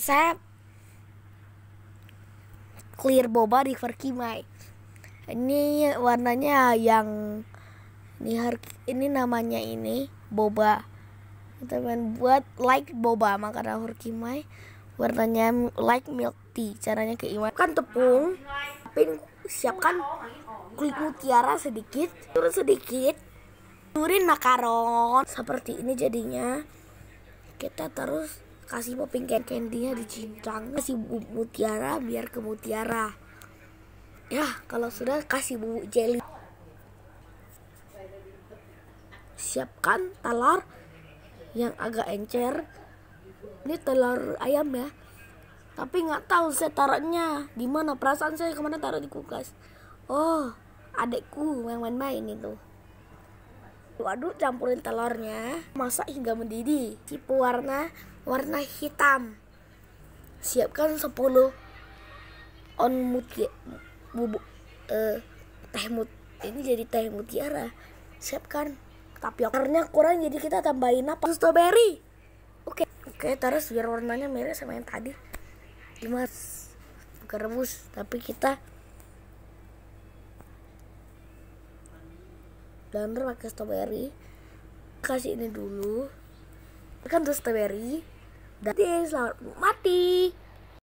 saya clear boba river kimai ini warnanya yang ini ini namanya ini boba teman buat like boba makanan Verkimai warnanya like milk tea caranya ke iman kan tepung pin siapkan kulit mutiara sedikit turun sedikit turin makaron seperti ini jadinya kita terus kasih popping candy-nya cincang kasih bubuk mutiara biar ke mutiara ya kalau sudah kasih bubuk jelly siapkan telur yang agak encer ini telur ayam ya tapi nggak tahu saya taruhnya di mana perasaan saya kemana taruh di kulkas oh adekku yang main-main itu waduh campurin telurnya, masak hingga mendidih. Tipu warna warna hitam. Siapkan 10 on mutia, ya. bubuk eh, teh mut ini jadi teh mutiara. Siapkan tapi warnanya kurang jadi kita tambahin apa? Strawberry. Oke. Okay. Oke, okay, terus biar warnanya merah sama yang tadi. Dimas bukan rebus, tapi kita blender pakai strawberry kasih ini dulu kan tuh strawberry dan selamat mati